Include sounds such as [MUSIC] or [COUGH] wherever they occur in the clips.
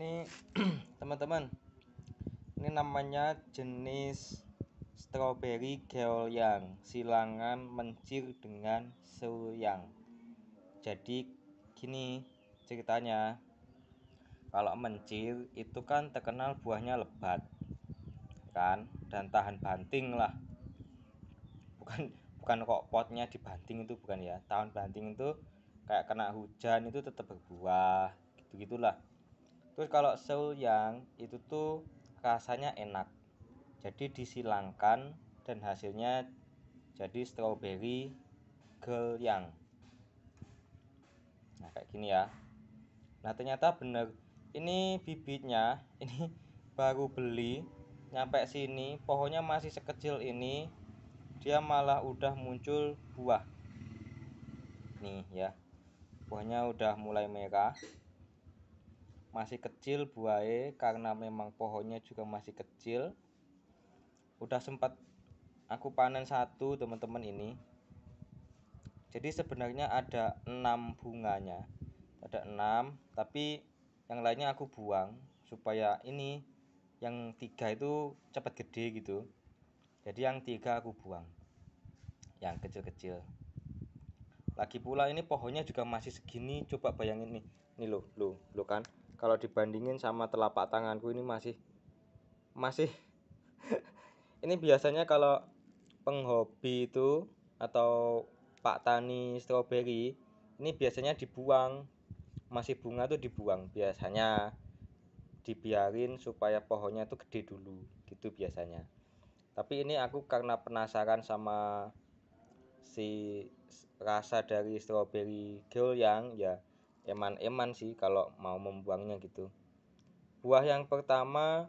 ini [CLEARS THROAT] teman-teman ini namanya jenis strawberry yang silangan mencir dengan suyang jadi gini ceritanya kalau mencir itu kan terkenal buahnya lebat kan dan tahan banting lah bukan bukan kok potnya dibanting itu bukan ya tahan banting itu kayak kena hujan itu tetap berbuah gitu gitulah terus kalau yang itu tuh rasanya enak jadi disilangkan dan hasilnya jadi strawberry gelyang nah kayak gini ya nah ternyata bener ini bibitnya [LAUGHS] ini baru beli nyampe sini pohonnya masih sekecil ini dia malah udah muncul buah nih ya buahnya udah mulai merah masih kecil buaya karena memang pohonnya juga masih kecil udah sempat aku panen satu teman-teman ini jadi sebenarnya ada enam bunganya ada enam tapi yang lainnya aku buang supaya ini yang tiga itu cepat gede gitu jadi yang tiga aku buang yang kecil-kecil lagi pula ini pohonnya juga masih segini coba bayangin nih nih lo lo lo kan kalau dibandingin sama telapak tanganku ini masih masih [LAUGHS] ini biasanya kalau penghobi itu atau Pak Tani stroberi ini biasanya dibuang masih bunga tuh dibuang biasanya dibiarin supaya pohonnya tuh gede dulu gitu biasanya tapi ini aku karena penasaran sama si rasa dari stroberi girl yang ya eman-eman sih kalau mau membuangnya gitu buah yang pertama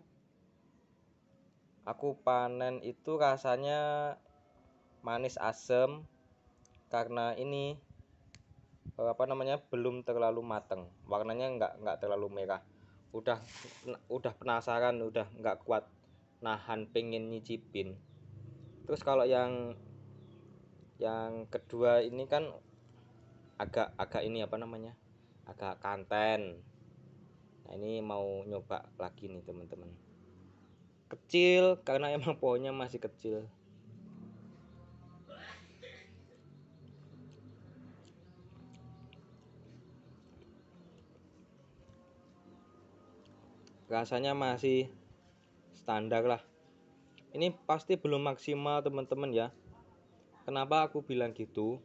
aku panen itu rasanya manis asem karena ini eh, apa namanya belum terlalu mateng warnanya nggak nggak terlalu merah udah udah penasaran udah nggak kuat nahan pengen nyicipin terus kalau yang yang kedua ini kan agak agak ini apa namanya agak kanten nah ini mau nyoba lagi nih teman-teman kecil karena emang pohonnya masih kecil rasanya masih standar lah ini pasti belum maksimal teman-teman ya kenapa aku bilang gitu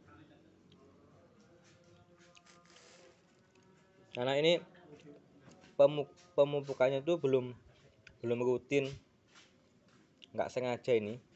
karena ini pemuk pemupukannya tuh belum belum rutin nggak sengaja ini